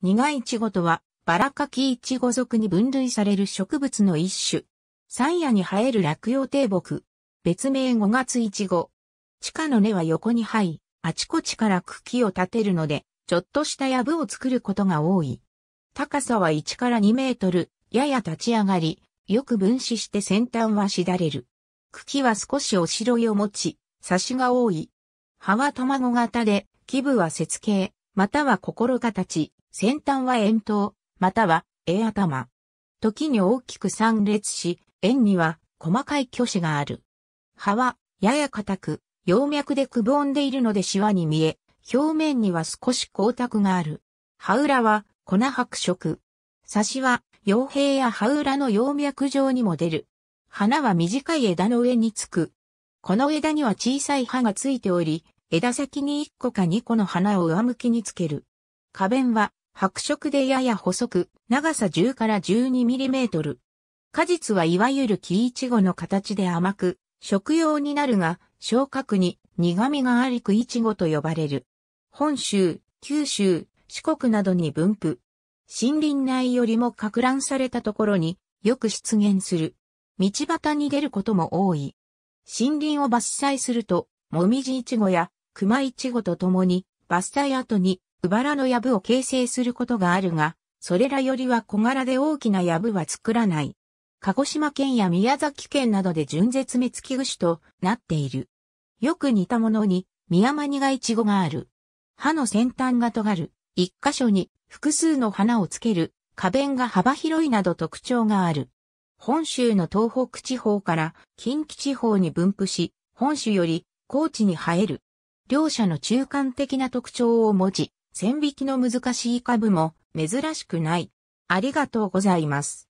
苦いちごとは、バラカキイチゴ属に分類される植物の一種。山野に生える落葉低木。別名五月イチゴ。地下の根は横に這い、あちこちから茎を立てるので、ちょっとした藪を作ることが多い。高さは1から2メートル、やや立ち上がり、よく分子して先端はしだれる。茎は少しおしろいを持ち、差しが多い。葉は卵型で、基部は節形、または心形。先端は円筒、または絵頭。時に大きく三列し、円には細かい虚子がある。葉はやや硬く、葉脈でくぼんでいるのでシワに見え、表面には少し光沢がある。葉裏は粉白色。刺しは葉平や葉裏の葉脈上にも出る。花は短い枝の上につく。この枝には小さい葉がついており、枝先に1個か2個の花を上向きにつける。花弁は白色でやや細く、長さ10から12ミリメートル。果実はいわゆる木イチゴの形で甘く、食用になるが、昇格に苦味がありくイチゴと呼ばれる。本州、九州、四国などに分布。森林内よりも拡乱されたところによく出現する。道端に出ることも多い。森林を伐採すると、もみじいちごや熊いちごと共に伐採後にうばらのブを形成することがあるが、それらよりは小柄で大きなブは作らない。鹿児島県や宮崎県などで純絶滅危惧種となっている。よく似たものに、ミヤマニガイチゴがある。歯の先端が尖る。一箇所に複数の花をつける。花弁が幅広いなど特徴がある。本州の東北地方から近畿地方に分布し、本州より高地に生える。両者の中間的な特徴を持ち、線引きの難しい株も珍しくない。ありがとうございます。